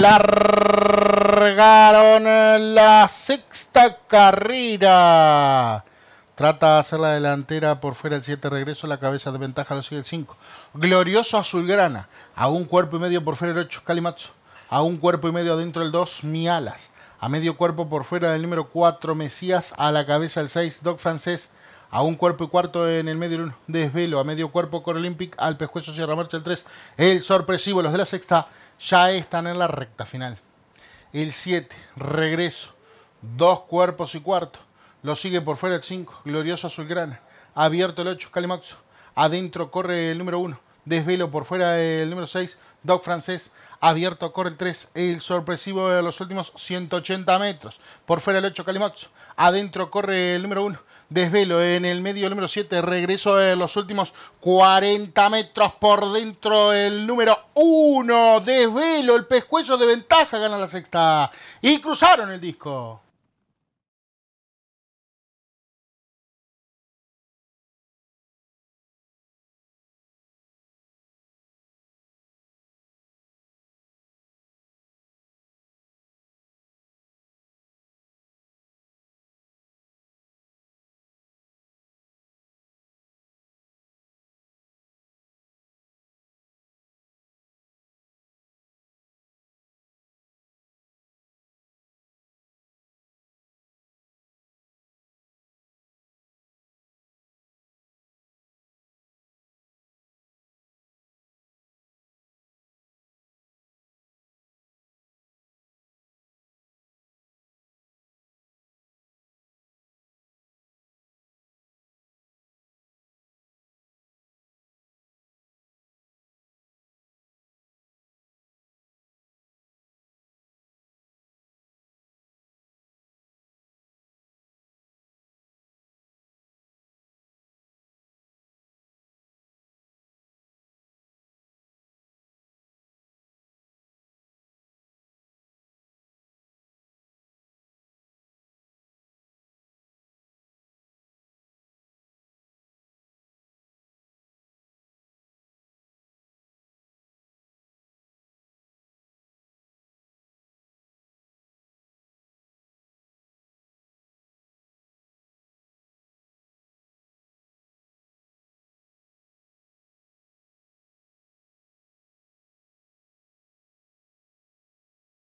Largaron la sexta carrera. Trata de hacer la delantera por fuera el 7, regreso la cabeza de ventaja lo sigue el 5. Glorioso Azulgrana, a un cuerpo y medio por fuera el 8, Calimacho. A un cuerpo y medio adentro el 2, Mialas. A medio cuerpo por fuera del número 4, Mesías. A la cabeza el 6, Doc Francés a un cuerpo y cuarto en el medio 1 Desvelo a medio cuerpo con Olympic al pescuezo cierra Marcha el 3. El sorpresivo, los de la sexta ya están en la recta final. El 7, regreso. Dos cuerpos y cuarto. Lo sigue por fuera el 5, glorioso Azulgrana. Abierto el 8, Calimaxo. Adentro corre el número 1. Desvelo por fuera el número 6, Doc Francés. Abierto corre el 3, el sorpresivo de los últimos 180 metros. Por fuera el 8, Calimaxo. Adentro corre el número 1 desvelo en el medio número 7, regreso en los últimos 40 metros por dentro el número 1, desvelo, el pescuezo de ventaja gana la sexta y cruzaron el disco.